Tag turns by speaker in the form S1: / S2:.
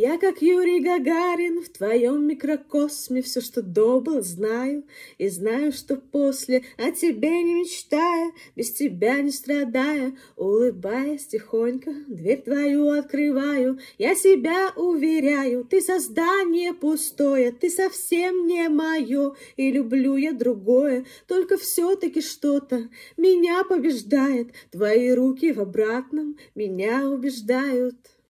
S1: Я, как Юрий Гагарин, в твоем микрокосме все, что добыл, знаю, и знаю, что после о тебе не мечтая, без тебя не страдая, улыбаясь тихонько, дверь твою открываю, я себя уверяю, ты создание пустое, ты совсем не мое, и люблю я другое, только все-таки что-то меня побеждает, твои руки в обратном меня убеждают.